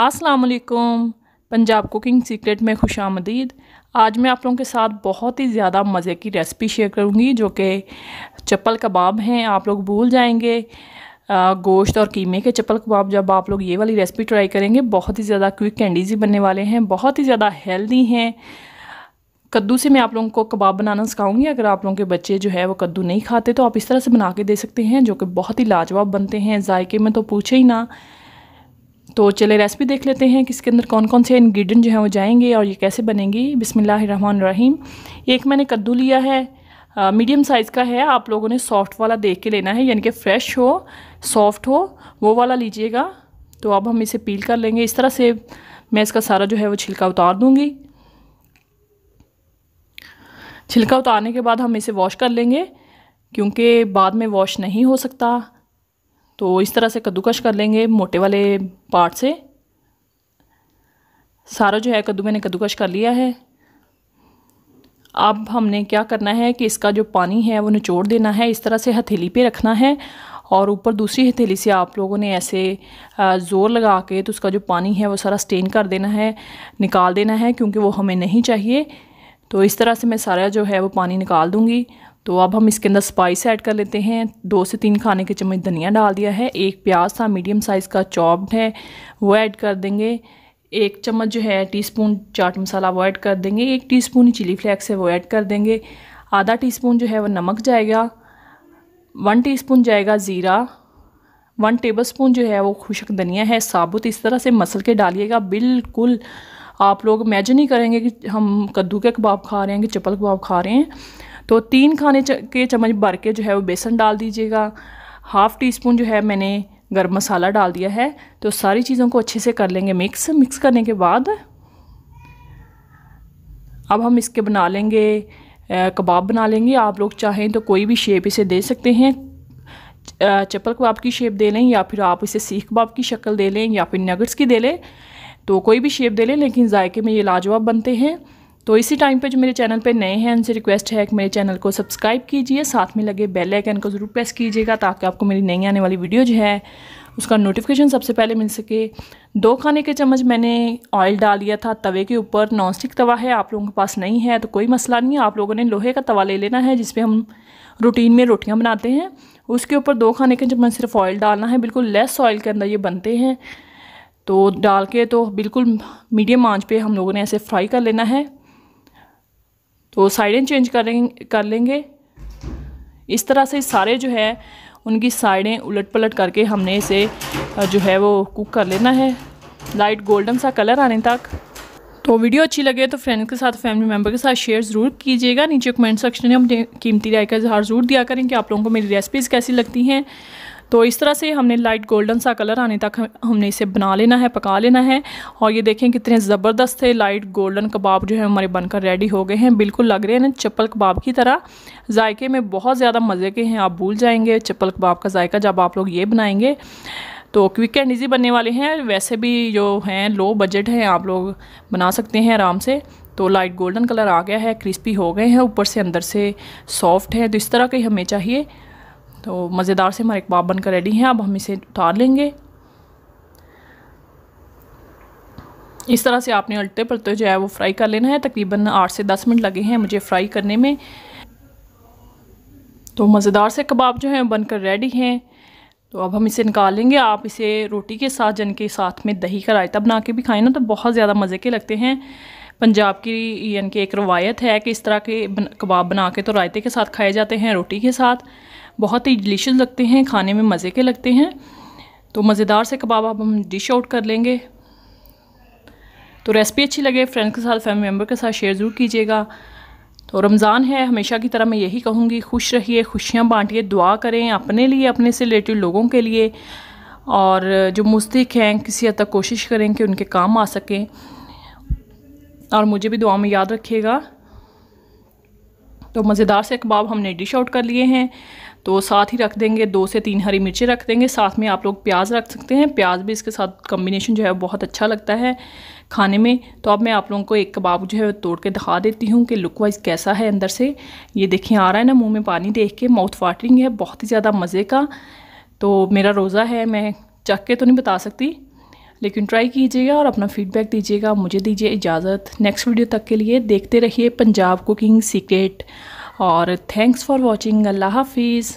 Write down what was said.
असलकुम Punjab cooking secret में खुश आमदीद आज मैं आप लोगों के साथ बहुत ही ज़्यादा मज़े की रेसिपी शेयर करूँगी जो कि चप्पल कबाब हैं आप लोग भूल जाएंगे गोश्त और कीमे के चप्पल कबाब जब आप लोग ये वाली रेसिपी ट्राई करेंगे बहुत ही ज़्यादा क्विक एंड ईजी बनने वाले हैं बहुत ही ज़्यादा हेल्दी हैं कद्दू से मैं आप लोगों को कबाब बनाना सिखाऊंगी अगर आप लोगों के बच्चे जो है वो कद्दू नहीं खाते तो आप इस तरह से बना के दे सकते हैं जो कि बहुत ही लाजवाब बनते हैं जायके में तो पूछे ही ना तो चले रेसिपी देख लेते हैं कि इसके अंदर कौन कौन से इन्ग्रीडियंट जो हैं वो जाएंगे और ये कैसे बनेंगी बिसमीम एक मैंने कद्दू लिया है मीडियम साइज़ का है आप लोगों ने सॉफ्ट वाला देख के लेना है यानी कि फ्रेश हो सॉफ्ट हो वो वाला लीजिएगा तो अब हम इसे पील कर लेंगे इस तरह से मैं इसका सारा जो है वो छिलका उतार दूँगी छिलका उतारने के बाद हम इसे वॉश कर लेंगे क्योंकि बाद में वॉश नहीं हो सकता तो इस तरह से कद्दूकश कर लेंगे मोटे वाले पार्ट से सारा जो है कद्दू मैंने कद्दूकश कर लिया है अब हमने क्या करना है कि इसका जो पानी है वो निचोड़ देना है इस तरह से हथेली पे रखना है और ऊपर दूसरी हथेली से आप लोगों ने ऐसे ज़ोर लगा के तो उसका जो पानी है वो सारा स्टेन कर देना है निकाल देना है क्योंकि वो हमें नहीं चाहिए तो इस तरह से मैं सारा जो है वो पानी निकाल दूँगी तो अब हम इसके अंदर स्पाइस ऐड कर लेते हैं दो से तीन खाने के चम्मच धनिया डाल दिया है एक प्याज था मीडियम साइज़ का चॉप्ड है वो ऐड कर देंगे एक चम्मच जो है टीस्पून चाट मसाला वो ऐड कर देंगे एक टीस्पून चिली फ्लेक्स है वो ऐड कर देंगे आधा टीस्पून जो है वो नमक जाएगा वन टीस्पून जाएगा ज़ीरा वन टेबलस्पून जो है वो खुशक धनिया है साबुत इस तरह से मसल के डालिएगा बिल्कुल आप लोग इमेजिन ही करेंगे कि हम कद्दू के कबाब खा रहे हैं कि चप्पल कबाब खा रहे हैं तो तीन खाने के चम्मच भर के जो है वो बेसन डाल दीजिएगा हाफ़ टी स्पून जो है मैंने गर्म मसाला डाल दिया है तो सारी चीज़ों को अच्छे से कर लेंगे मिक्स मिक्स करने के बाद अब हम इसके बना लेंगे कबाब बना लेंगे आप लोग चाहें तो कोई भी शेप इसे दे सकते हैं चप्पल कबाब की शेप दे लें या फिर आप इसे सीख कबाब की शक्ल दे लें या फिर नगट्स की दे लें तो कोई भी शेप दे लें लेकिन जायके में ये लाजवाब बनते हैं तो इसी टाइम पे जो मेरे चैनल पे नए हैं उनसे रिक्वेस्ट है कि मेरे चैनल को सब्सक्राइब कीजिए साथ में लगे बेल आइकन को ज़रूर प्रेस कीजिएगा ताकि आपको मेरी नई आने वाली वीडियो जो है उसका नोटिफिकेशन सबसे पहले मिल सके दो खाने के चम्मच मैंने ऑयल डाल लिया था तवे के ऊपर नॉन स्टिक तवा है आप लोगों के पास नहीं है तो कोई मसला नहीं है आप लोगों ने लोहे का तवा ले लेना है जिसपे हम रूटीन में रोटियाँ बनाते हैं उसके ऊपर दो खाने के चम्मच सिर्फ ऑयल डालना है बिल्कुल लेस ऑयल के अंदर ये बनते हैं तो डाल के तो बिल्कुल मीडियम आंच पे हम लोगों ने ऐसे फ्राई कर लेना है तो साइडें चेंज करें कर लेंगे इस तरह से सारे जो है उनकी साइडें उलट पलट करके हमने इसे जो है वो कुक कर लेना है लाइट गोल्डन सा कलर आने तक तो वीडियो अच्छी लगे तो फ्रेंड्स के साथ फैमिली मेंबर के साथ शेयर ज़रूर कीजिएगा नीचे कमेंट सेक्शन में अपने कीमती राय का इजहार ज़रूर दिया करें कि आप लोगों को मेरी रेसिपीज़ कैसी लगती हैं तो इस तरह से हमने लाइट गोल्डन सा कलर आने तक हमने इसे बना लेना है पका लेना है और ये देखें कितने ज़बरदस्त थे लाइट गोल्डन कबाब जो है हमारे बनकर रेडी हो गए हैं बिल्कुल लग रहे हैं ना चप्पल कबाब की तरह जायके में बहुत ज़्यादा मज़े के हैं आप भूल जाएंगे चप्पल कबाब का जायका जब आप लोग ये बनाएंगे तो क्विक एंड ईजी बनने वाले हैं वैसे भी जो हैं लो बजट हैं आप लोग बना सकते हैं आराम से तो लाइट गोल्डन कलर आ गया है क्रिस्पी हो गए हैं ऊपर से अंदर से सॉफ्ट है तो इस तरह के हमें चाहिए तो मज़ेदार से हमारे कबाब बनकर रेडी हैं अब हम इसे उतार लेंगे इस तरह से आपने उल्टे पलटे जो है वो फ्राई कर लेना है तकरीबन आठ से दस मिनट लगे हैं मुझे फ्राई करने में तो मज़ेदार से कबाब जो हैं बनकर रेडी हैं तो अब हम इसे निकाल लेंगे आप इसे रोटी के साथ जन के साथ में दही का रायता बना के भी खाएं ना तो बहुत ज़्यादा मज़े के लगते हैं पंजाब की यानी कि एक रवायत है कि इस तरह के कबाब बना के तो रायते के साथ खाए जाते हैं रोटी के साथ बहुत ही डिलीशियस लगते हैं खाने में मज़े के लगते हैं तो मज़ेदार से कबाब अब हम डिश आउट कर लेंगे तो रेसिपी अच्छी लगे फ्रेंड्स के साथ फैमिली मेम्बर के साथ शेयर ज़रूर कीजिएगा तो रमज़ान है हमेशा की तरह मैं यही कहूँगी खुश रहिए खुशियाँ बांटिए दुआ करें अपने लिए अपने से रिलेटेड लोगों के लिए और जो मुस्तिक हैं किसी हद तक कोशिश करें कि उनके काम आ सकें और मुझे भी दुआ में याद रखिएगा तो मज़ेदार से कबाब हमने डिश आउट कर लिए हैं तो साथ ही रख देंगे दो से तीन हरी मिर्चें रख देंगे साथ में आप लोग प्याज रख सकते हैं प्याज भी इसके साथ कम्बिनेशन जो है बहुत अच्छा लगता है खाने में तो अब मैं आप लोगों को एक कबाब जो है तोड़ के दिखा देती हूँ कि लुक वाइज कैसा है अंदर से ये देखिए आ रहा है ना मुँह में पानी देख के माउथ वाटरिंग है बहुत ही ज़्यादा मज़े का तो मेरा रोज़ा है मैं चख के तो नहीं बता सकती लेकिन ट्राई कीजिएगा और अपना फीडबैक दीजिएगा मुझे दीजिए इजाज़त नेक्स्ट वीडियो तक के लिए देखते रहिए पंजाब कुकिंग सीक्रेट और थैंक्स फॉर वॉचिंग अल्लाह हाफिज़